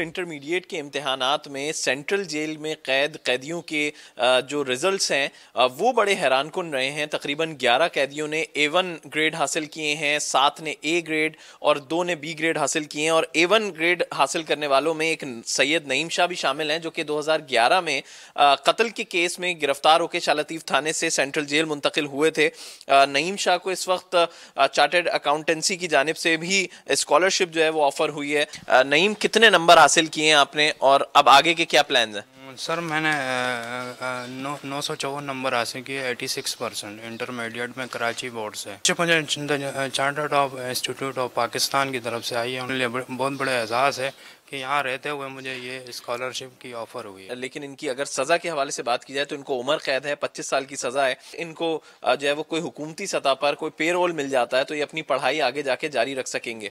intermediate के इम्तहान में सेंट्रल जेल में कैद कैदियों के जो रिजल्ट्स हैं वो बड़े हैरान कन रहे हैं तकरीबन 11 कैदियों ने ए वन ग्रेड हासिल किए हैं सात ने ए ग्रेड और दो ने बी ग्रेड हासिल किए हैं और ए वन ग्रेड हासिल करने वालों में एक सैयद नईम शाह भी शामिल हैं जो कि 2011 में कत्ल के केस में गिरफ्तार होकर शालतीफ़ थाने से सेंट्रल जेल मुंतकिल हुए थे नईम शाह को इस वक्त चार्टेड अकाउंटेंसी की जानब से भी स्कॉलरशिप जो है वो ऑफर हुई है नईम कितने नंबर आ हासिल किए हैं आपने और अब आगे के क्या प्लान हैं सर मैंने नौ सौ चौवन नंबर हासिल किए एटी सिक्स परसेंट इंटरमीडिएट में कराची बोर्ड से मुझे chartered of institute of Pakistan की तरफ से आई है उनके लिए बहुत बड़े एहसास है कि यहाँ रहते हुए मुझे ये स्कॉलरशिप की ऑफर हुई है लेकिन इनकी अगर सज़ा के हवाले से बात की जाए तो इनको उम्र कैद है पच्चीस साल की सज़ा है इनको जो है वो कोई हुकूमती सतह पर कोई पेरोल मिल जाता है तो ये अपनी पढ़ाई आगे जाके जारी रख सकेंगे